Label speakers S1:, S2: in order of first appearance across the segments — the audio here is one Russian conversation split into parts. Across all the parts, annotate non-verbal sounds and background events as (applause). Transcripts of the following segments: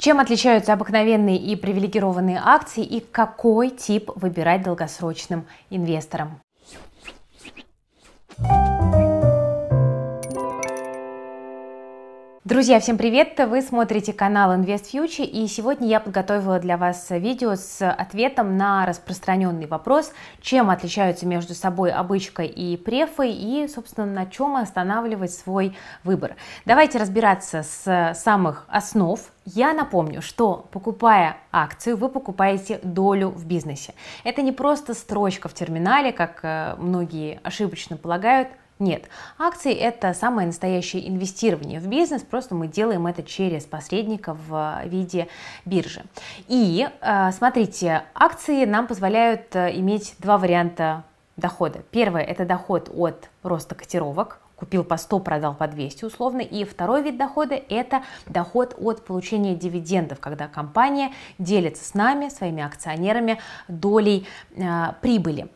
S1: Чем отличаются обыкновенные и привилегированные акции и какой тип выбирать долгосрочным инвесторам? Друзья, всем привет! Вы смотрите канал Invest Future, и сегодня я подготовила для вас видео с ответом на распространенный вопрос, чем отличаются между собой обычка и префой, и, собственно, на чем останавливать свой выбор. Давайте разбираться с самых основ, я напомню, что покупая акцию, вы покупаете долю в бизнесе. Это не просто строчка в терминале, как э, многие ошибочно полагают, нет, акции – это самое настоящее инвестирование в бизнес, просто мы делаем это через посредника в э, виде биржи. И э, смотрите, акции нам позволяют э, иметь два варианта дохода. Первое – это доход от роста котировок, купил по 100, продал по 200 условно. И второй вид дохода – это доход от получения дивидендов, когда компания делится с нами, своими акционерами, долей э, прибыли.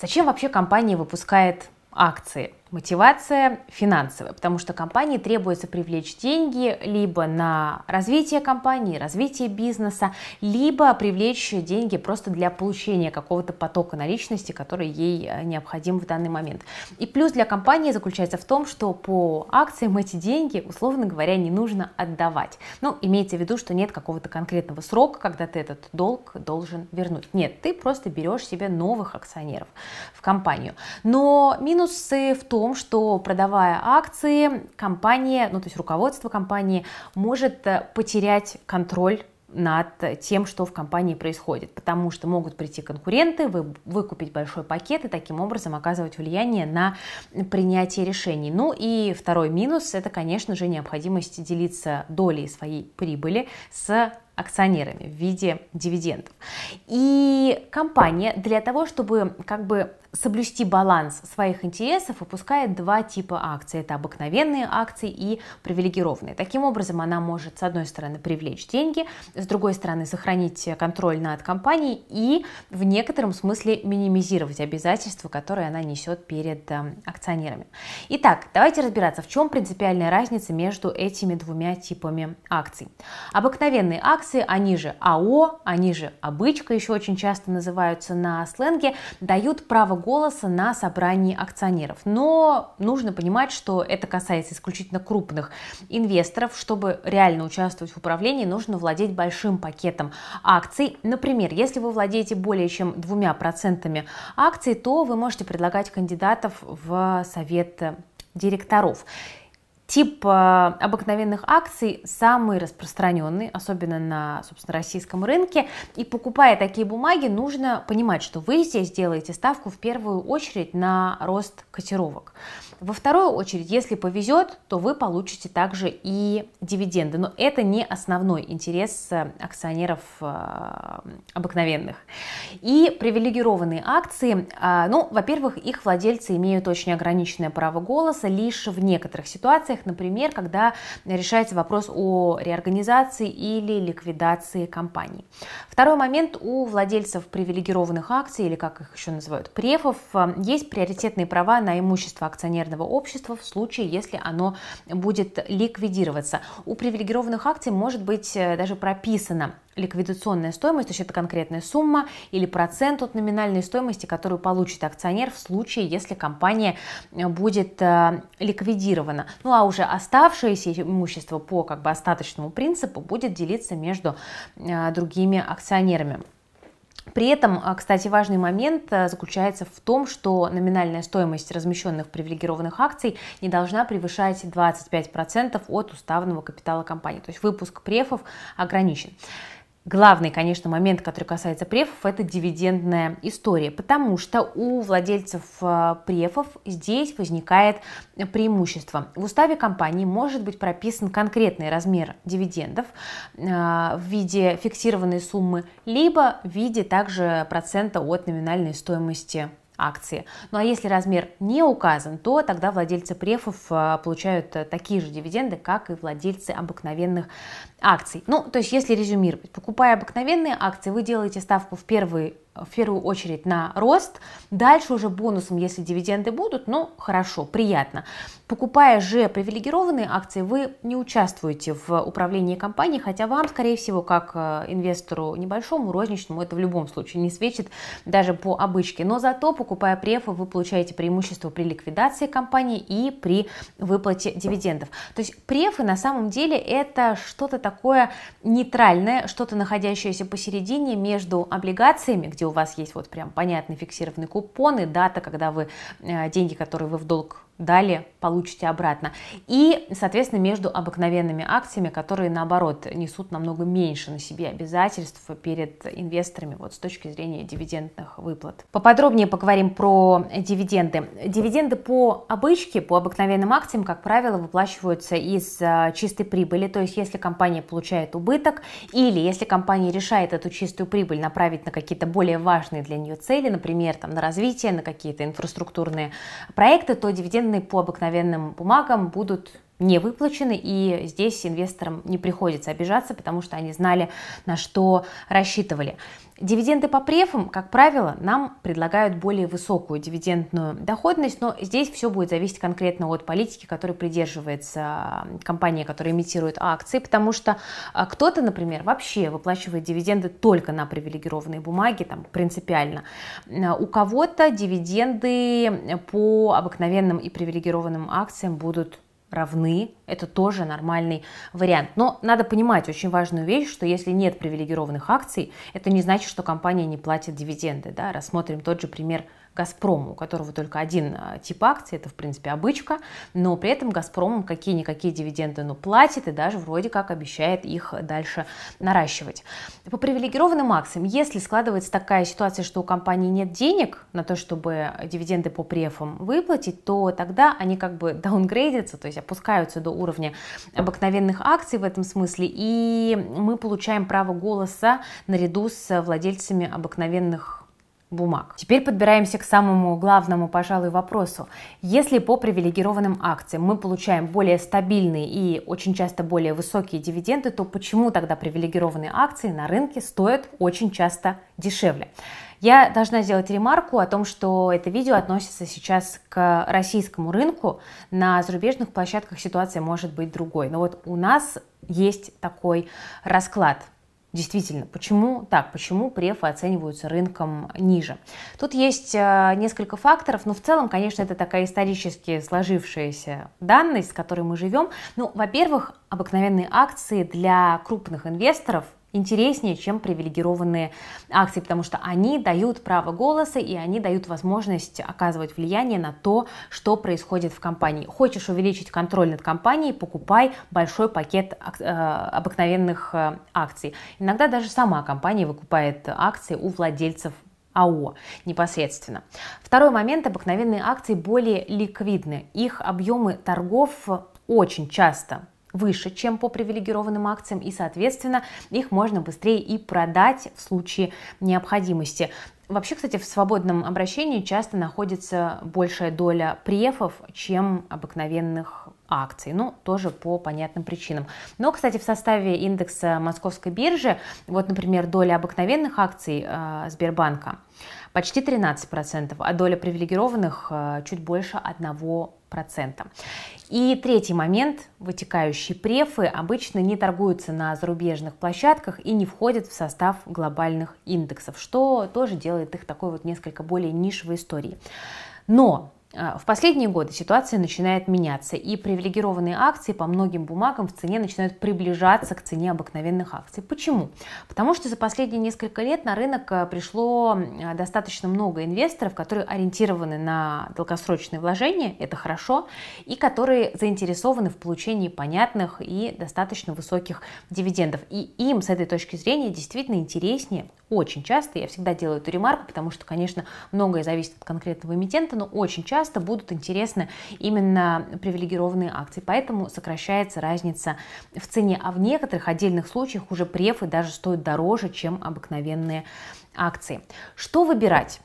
S1: Зачем вообще компания выпускает акции? Мотивация финансовая, потому что компании требуется привлечь деньги либо на развитие компании, развитие бизнеса, либо привлечь деньги просто для получения какого-то потока наличности, который ей э, необходим в данный момент. И плюс для компании заключается в том, что по акциям эти деньги, условно говоря, не нужно отдавать. Ну, имеется в виду, что нет какого-то конкретного срока, когда ты этот долг должен вернуть. Нет, ты просто берешь себе новых акционеров в компанию. Но минусы в том, том, что продавая акции, компания, ну то есть руководство компании может э, потерять контроль над тем, что в компании происходит, потому что могут прийти конкуренты, вы, выкупить большой пакет и таким образом оказывать влияние на принятие решений. Ну и второй минус – это, конечно же, необходимость делиться долей своей прибыли с акционерами в виде дивидендов. И компания для того, чтобы как бы соблюсти баланс своих интересов, выпускает два типа акций. Это обыкновенные акции и привилегированные. Таким образом, она может, с одной стороны, привлечь деньги, с другой стороны, сохранить контроль над компанией и в некотором смысле минимизировать обязательства, которые она несет перед э, акционерами. Итак, давайте разбираться, в чем принципиальная разница между этими двумя типами акций. Обыкновенные акции, они же АО, они же обычка, еще очень часто называются на сленге, дают право голоса на собрании акционеров. Но нужно понимать, что это касается исключительно крупных инвесторов. Чтобы реально участвовать в управлении, нужно владеть большим пакетом акций. Например, если вы владеете более чем двумя процентами акций, то вы можете предлагать кандидатов в совет директоров. Тип э, обыкновенных акций самый распространенный, особенно на, собственно, российском рынке. И покупая такие бумаги, нужно понимать, что вы здесь делаете ставку в первую очередь на рост котировок. Во вторую очередь, если повезет, то вы получите также и дивиденды. Но это не основной интерес э, акционеров э, обыкновенных. И привилегированные акции, а, ну, во-первых, их владельцы имеют очень ограниченное право голоса лишь в некоторых ситуациях, ситуациях, например, когда решается вопрос о реорганизации или ликвидации компании. Второй момент. У владельцев привилегированных акций, или как их еще называют, префов, э, есть приоритетные права на имущество акционерного общества в случае, если оно будет ликвидироваться. У привилегированных акций может быть э, даже прописано ликвидационная стоимость, то есть это конкретная сумма или процент от номинальной стоимости, которую получит акционер в случае, если компания э, будет э, ликвидирована. Ну а уже оставшееся имущество по как бы остаточному принципу будет делиться между э, другими акционерами. При этом, кстати, важный момент заключается в том, что номинальная стоимость размещенных привилегированных акций не должна превышать 25% от уставного капитала компании. То есть выпуск префов ограничен. Главный, конечно, момент, который касается префов, это дивидендная история, потому что у владельцев э, префов здесь возникает преимущество. В уставе компании может быть прописан конкретный размер дивидендов э, в виде фиксированной суммы, либо в виде также процента от номинальной стоимости акции. Ну а если размер не указан, то тогда владельцы префов э, получают э, такие же дивиденды, как и владельцы обыкновенных акций. Ну, то есть, если резюмировать, покупая обыкновенные акции, вы делаете ставку в первый в первую очередь на рост. Дальше уже бонусом, если дивиденды будут, ну хорошо, приятно. Покупая же привилегированные акции, вы не участвуете в управлении компанией, хотя вам, скорее всего, как э, инвестору небольшому, розничному, это в любом случае не светит даже по обычке. Но зато, покупая префы, вы получаете преимущество при ликвидации компании и при выплате дивидендов. То есть префы на самом деле это что-то такое нейтральное, что-то находящееся посередине между облигациями, где у вас есть вот прям понятный фиксированный купон и дата, когда вы э, деньги, которые вы в долг далее получите обратно. И, соответственно, между обыкновенными акциями, которые, наоборот, несут намного меньше на себе обязательств перед инвесторами вот, с точки зрения дивидендных выплат. Поподробнее поговорим про дивиденды. Дивиденды по обычке, по обыкновенным акциям, как правило, выплачиваются из э, чистой прибыли. То есть, если компания получает убыток или если компания решает эту чистую прибыль направить на какие-то более важные для нее цели, например, там, на развитие, на какие-то инфраструктурные проекты, то дивиденды цены по обыкновенным бумагам будут не выплачены, и здесь инвесторам не приходится обижаться, потому что они знали, на что рассчитывали. Дивиденды по префам, как правило, нам предлагают более высокую дивидендную доходность, но здесь все будет зависеть конкретно от политики, которой придерживается компания, которая имитирует акции, потому что а, кто-то, например, вообще выплачивает дивиденды только на привилегированные бумаги, там принципиально. А у кого-то дивиденды по обыкновенным и привилегированным акциям будут равны, это тоже нормальный вариант. Но надо понимать очень важную вещь, что если нет привилегированных акций, это не значит, что компания не платит дивиденды. Да? Рассмотрим тот же пример Газпрома, у которого только один а, тип акций, это в принципе обычка, но при этом Газпром какие-никакие дивиденды ну, платит и даже вроде как обещает их дальше наращивать. По привилегированным акциям, если складывается такая ситуация, что у компании нет денег на то, чтобы дивиденды по префам выплатить, то тогда они как бы (laughs) даунгрейдятся, то есть опускаются до уровня обыкновенных акций в этом смысле, и мы получаем право голоса наряду с владельцами обыкновенных бумаг. Теперь подбираемся к самому главному, пожалуй, вопросу. Если по привилегированным акциям мы получаем более стабильные и очень часто более высокие дивиденды, то почему тогда привилегированные акции на рынке стоят очень часто дешевле? Я должна сделать ремарку о том, что это видео относится сейчас к российскому рынку. На зарубежных площадках ситуация может быть другой. Но вот у нас есть такой расклад. Действительно, почему так? Почему префы оцениваются рынком ниже? Тут есть э, несколько факторов, но в целом, конечно, это такая исторически сложившаяся данность, с которой мы живем. Ну, во-первых, обыкновенные акции для крупных инвесторов – интереснее, чем привилегированные акции, потому что они дают право голоса и они дают возможность оказывать влияние на то, что происходит в компании. Хочешь увеличить контроль над компанией, покупай большой пакет э, обыкновенных э, акций. Иногда даже сама компания выкупает акции у владельцев АО непосредственно. Второй момент. Обыкновенные акции более ликвидны. Их объемы торгов очень часто выше, чем по привилегированным акциям, и, соответственно, их можно быстрее и продать в случае необходимости. Вообще, кстати, в свободном обращении часто находится большая доля префов, чем обыкновенных акций. Ну, тоже по понятным причинам. Но, кстати, в составе индекса московской биржи, вот, например, доля обыкновенных акций э, Сбербанка почти 13%, а доля привилегированных э, чуть больше 1%. И третий момент, вытекающие префы обычно не торгуются на зарубежных площадках и не входят в состав глобальных индексов, что тоже делает их такой вот несколько более нишевой историей. Но а, в последние годы ситуация начинает меняться, и привилегированные акции по многим бумагам в цене начинают приближаться к цене обыкновенных акций. Почему? Потому что за последние несколько лет на рынок э, пришло э, достаточно много инвесторов, которые ориентированы на долгосрочные вложения, это хорошо, и которые заинтересованы в получении понятных и достаточно высоких дивидендов. И им с этой точки зрения действительно интереснее очень часто, я всегда делаю эту ремарку, потому что, конечно, многое зависит от конкретного эмитента, но очень часто часто будут интересны именно привилегированные акции, поэтому сокращается разница в цене, а в некоторых отдельных случаях уже префы даже стоят дороже, чем обыкновенные акции. Что выбирать?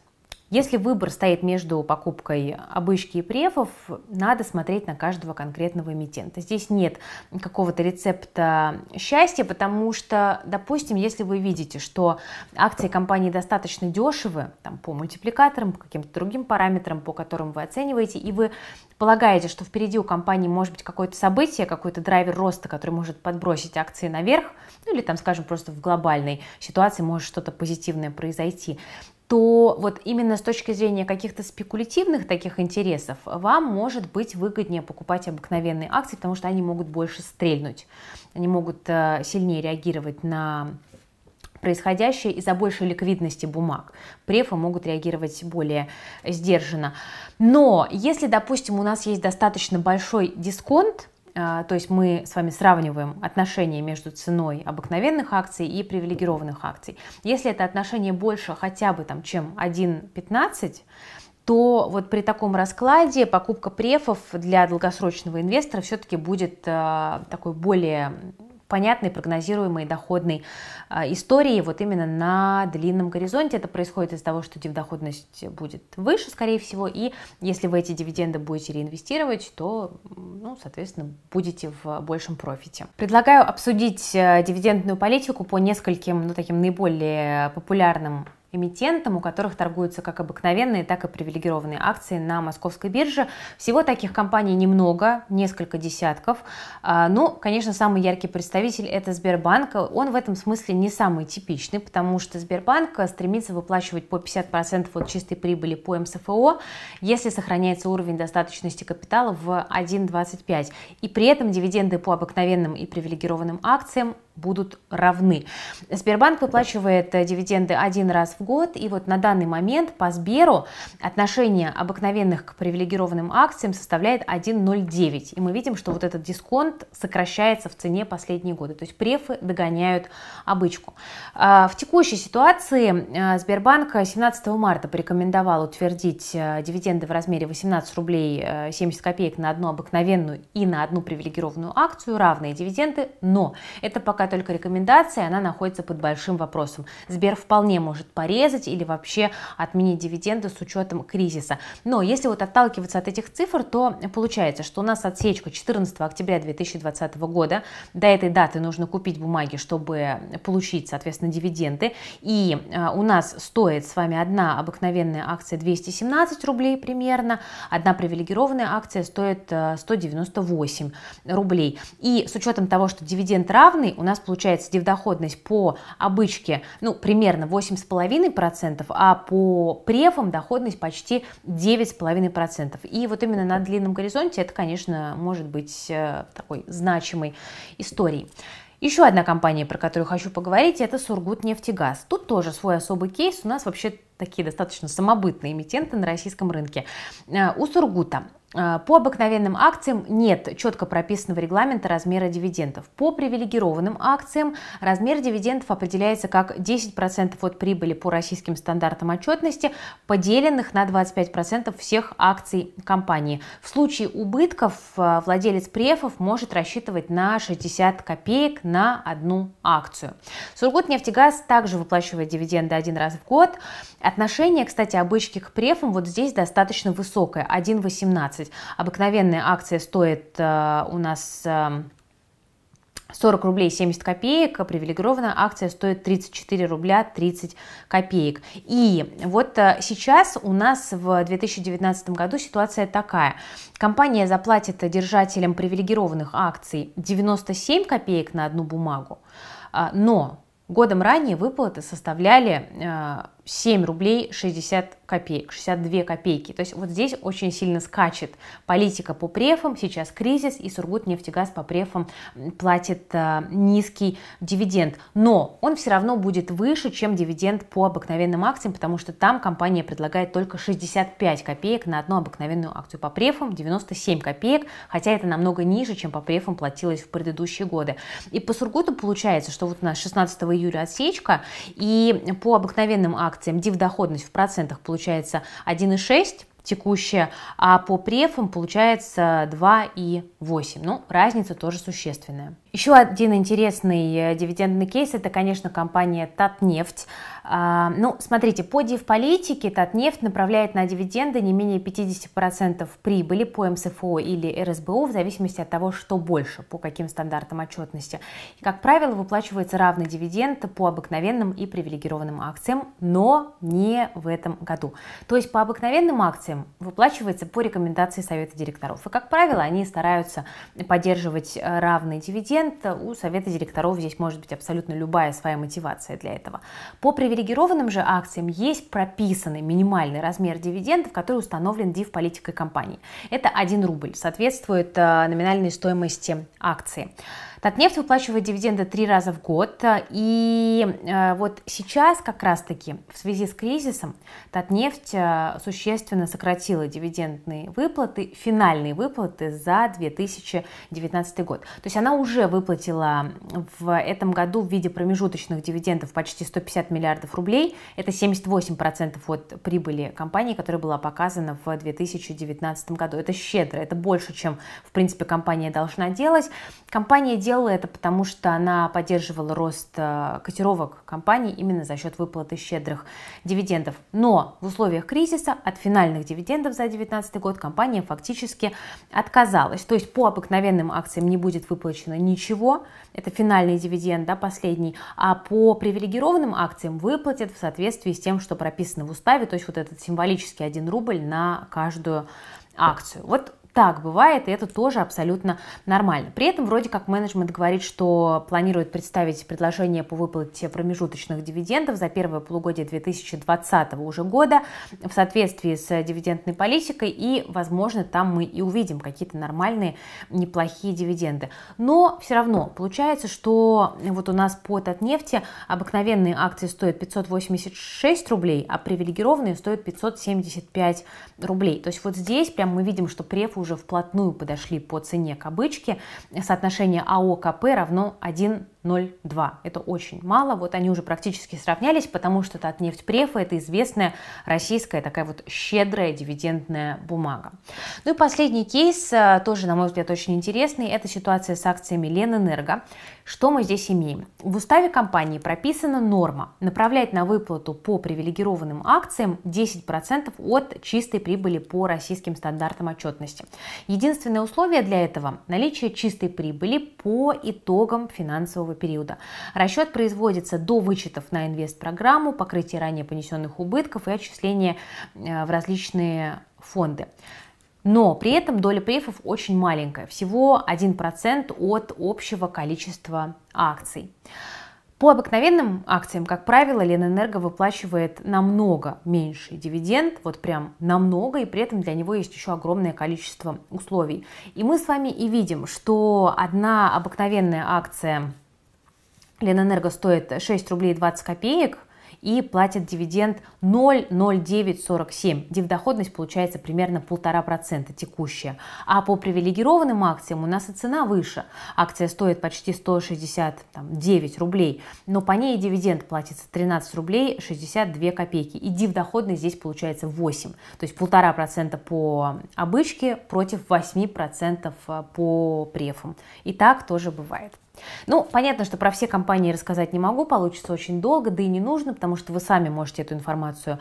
S1: Если выбор стоит между покупкой обычки и префов, надо смотреть на каждого конкретного эмитента. Здесь нет какого-то рецепта счастья, потому что, допустим, если вы видите, что акции компании достаточно дешевы, там, по мультипликаторам, по каким-то другим параметрам, по которым вы оцениваете, и вы полагаете, что впереди у компании может быть какое-то событие, какой-то драйвер роста, который может подбросить акции наверх, ну или там, скажем, просто в глобальной ситуации может что-то позитивное произойти, то вот именно с точки зрения каких-то спекулятивных таких интересов вам может быть выгоднее покупать обыкновенные акции, потому что они могут больше стрельнуть, они могут э, сильнее реагировать на происходящее из-за большей ликвидности бумаг. Префы могут реагировать более сдержанно. Но если, допустим, у нас есть достаточно большой дисконт, а, то есть мы с вами сравниваем отношения между ценой обыкновенных акций и привилегированных акций. Если это отношение больше хотя бы там, чем 1,15, то вот при таком раскладе покупка префов для долгосрочного инвестора все-таки будет а, такой более понятной, прогнозируемой доходной а, истории вот именно на длинном горизонте. Это происходит из-за того, что доходность будет выше, скорее всего, и если вы эти дивиденды будете реинвестировать, то, ну, соответственно, будете в большем профите. Предлагаю обсудить э, дивидендную политику по нескольким, ну, таким наиболее популярным эмитентам, у которых торгуются как обыкновенные, так и привилегированные акции на московской бирже. Всего таких компаний немного, несколько десятков. А, ну, конечно, самый яркий представитель это Сбербанк. Он в этом смысле не самый типичный, потому что Сбербанк стремится выплачивать по 50% от чистой прибыли по МСФО, эм если сохраняется уровень достаточности капитала в 1,25. И при этом дивиденды по обыкновенным и привилегированным акциям будут равны. Сбербанк выплачивает э, дивиденды один раз в год, и вот на данный момент по Сберу отношение обыкновенных к привилегированным акциям составляет 1,09. И мы видим, что вот этот дисконт сокращается в цене последние годы, то есть префы догоняют обычку. А, в текущей ситуации э, Сбербанк 17 марта порекомендовал утвердить э, дивиденды в размере 18 рублей 70 копеек на одну обыкновенную и на одну привилегированную акцию, равные дивиденды, но это пока пока только рекомендация, она находится под большим вопросом. Сбер вполне может порезать или вообще отменить дивиденды с учетом кризиса. Но если вот отталкиваться от этих цифр, то получается, что у нас отсечка 14 октября 2020 года. До этой даты нужно купить бумаги, чтобы получить, соответственно, дивиденды. И э, у нас стоит с вами одна обыкновенная акция 217 рублей примерно, одна привилегированная акция стоит 198 э, рублей. И с учетом того, что дивиденд равный, у нас нас получается дивдоходность по обычке ну, примерно 8,5%, а по префам доходность почти 9,5%. И вот именно на длинном горизонте это, конечно, может быть э, такой значимой историей. Еще одна компания, про которую хочу поговорить, это Сургутнефтегаз. Тут тоже свой особый кейс. У нас вообще такие достаточно самобытные эмитенты на российском рынке. Э, у Сургута э, по обыкновенным акциям нет четко прописанного регламента размера дивидендов. По привилегированным акциям размер дивидендов определяется как 10% от прибыли по российским стандартам отчетности, поделенных на 25% всех акций компании. В случае убытков э, владелец префов может рассчитывать на 60 копеек на одну акцию. Сургутнефтегаз также выплачивает дивиденды один раз в год. Отношение, кстати, обычки к префам вот здесь достаточно высокое, 1,18. Обыкновенная акция стоит э, у нас... Э, эм, 40 рублей 70 копеек, а привилегированная акция стоит 34 рубля 30 копеек. И вот э, сейчас у нас в 2019 году ситуация такая. Компания заплатит держателям привилегированных акций 97 копеек на одну бумагу, э, но годом ранее выплаты составляли э, 7 рублей 60 копеек, 62 копейки. То есть вот здесь очень сильно скачет политика по префам, сейчас кризис, и Сургутнефтегаз по префам платит а, низкий дивиденд. Но он все равно будет выше, чем дивиденд по обыкновенным акциям, потому что там компания предлагает только 65 копеек на одну обыкновенную акцию по префам, 97 копеек, хотя это намного ниже, чем по префам платилось в предыдущие годы. И по Сургуту получается, что вот у нас 16 июля отсечка, и по обыкновенным акциям акциям дивдоходность в процентах получается 1,6 текущая, а по префам получается 2,8. Ну, разница тоже существенная. Еще один интересный э, дивидендный кейс – это, конечно, компания «Татнефть». А, ну, смотрите, по див-политике Татнефть направляет на дивиденды не менее 50% прибыли по МСФО или РСБУ, в зависимости от того, что больше, по каким стандартам отчетности. И, как правило, выплачивается равный дивиденд по обыкновенным и привилегированным акциям, но не в этом году. То есть по обыкновенным акциям выплачивается по рекомендации Совета директоров. И, как правило, они стараются поддерживать э, равный дивиденд. У Совета директоров здесь может быть абсолютно любая своя мотивация для этого. По привилегированным привилегированным же акциям есть прописанный минимальный размер дивидендов, который установлен див политикой компании. Это 1 рубль, соответствует э, номинальной стоимости акции. Татнефть выплачивает дивиденды три раза в год, э, и э, вот сейчас как раз-таки в связи с кризисом Татнефть существенно сократила дивидендные выплаты, финальные выплаты за 2019 год. То есть она уже выплатила в этом году в виде промежуточных дивидендов почти 150 миллиардов миллиардов рублей. Это 78% от прибыли компании, которая была показана в 2019 году. Это щедро, это больше, чем, в принципе, компания должна делать. Компания делала это потому, что она поддерживала рост э, котировок компании именно за счет выплаты щедрых дивидендов. Но в условиях кризиса от финальных дивидендов за 2019 год компания фактически отказалась. То есть по обыкновенным акциям не будет выплачено ничего, это финальный дивиденд, да, последний, а по привилегированным акциям вы выплатят в соответствии с тем, что прописано в уставе, то есть вот этот символический 1 рубль на каждую акцию. Вот так бывает, и это тоже абсолютно нормально. При этом вроде как менеджмент говорит, что планирует представить предложение по выплате промежуточных дивидендов за первое полугодие 2020 уже года в соответствии с дивидендной политикой, и, возможно, там мы и увидим какие-то нормальные, неплохие дивиденды. Но все равно получается, что вот у нас по от нефти обыкновенные акции стоят 586 рублей, а привилегированные стоят 575 рублей. То есть вот здесь прям мы видим, что преф уже уже вплотную подошли по цене к обычке. Соотношение АО КП равно 1 0,2. Это очень мало. Вот они уже практически сравнялись, потому что это нефть-префа, это известная российская такая вот щедрая дивидендная бумага. Ну и последний кейс, э, тоже, на мой взгляд, очень интересный, это ситуация с акциями Ленэнерго. Что мы здесь имеем? В уставе компании прописана норма направлять на выплату по привилегированным акциям 10% от чистой прибыли по российским стандартам отчетности. Единственное условие для этого – наличие чистой прибыли по итогам финансового первого периода. Расчет производится до вычетов на инвест-программу, покрытие ранее понесенных убытков и отчисления э, в различные фонды. Но при этом доля префов очень маленькая, всего 1% от общего количества акций. По обыкновенным акциям, как правило, Ленэнерго выплачивает намного меньший дивиденд, вот прям намного, и при этом для него есть еще огромное количество условий. И мы с вами и видим, что одна обыкновенная акция Ленэнерго стоит 6 рублей 20 копеек и платит дивиденд 0,0947. Дивдоходность получается примерно 1,5% текущая. А по привилегированным акциям у нас и цена выше. Акция стоит почти 169 рублей, но по ней дивиденд платится 13 рублей 62 копейки. И дивдоходность здесь получается 8. То есть 1,5% по обычке против 8% э, по префам. И так тоже бывает. Ну, понятно, что про все компании рассказать не могу, получится очень долго, да и не нужно, потому что вы сами можете эту информацию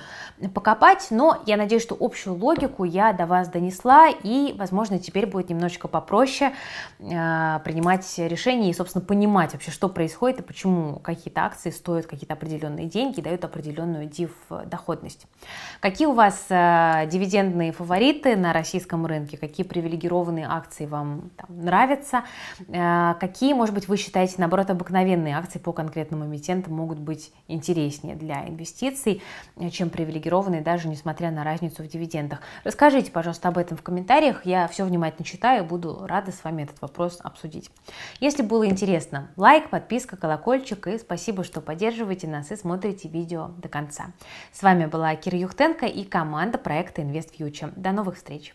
S1: покопать, но я надеюсь, что общую логику я до вас донесла, и, возможно, теперь будет немножечко попроще э, принимать решения и, собственно, понимать вообще, что происходит и почему какие-то акции стоят какие-то определенные деньги и дают определенную див э, доходность. Какие у вас э, дивидендные фавориты на российском рынке, какие привилегированные акции вам там, нравятся, э, какие, может быть, быть, вы считаете, наоборот, обыкновенные акции по конкретному эмитенту могут быть интереснее для инвестиций, э, чем привилегированные, даже несмотря на разницу в дивидендах. Расскажите, пожалуйста, об этом в комментариях. Я все внимательно читаю, буду рада с вами этот вопрос обсудить. Если было интересно, лайк, подписка, колокольчик и спасибо, что поддерживаете нас и смотрите видео до конца. С вами была Кира Юхтенко и команда проекта InvestFuture. До новых встреч!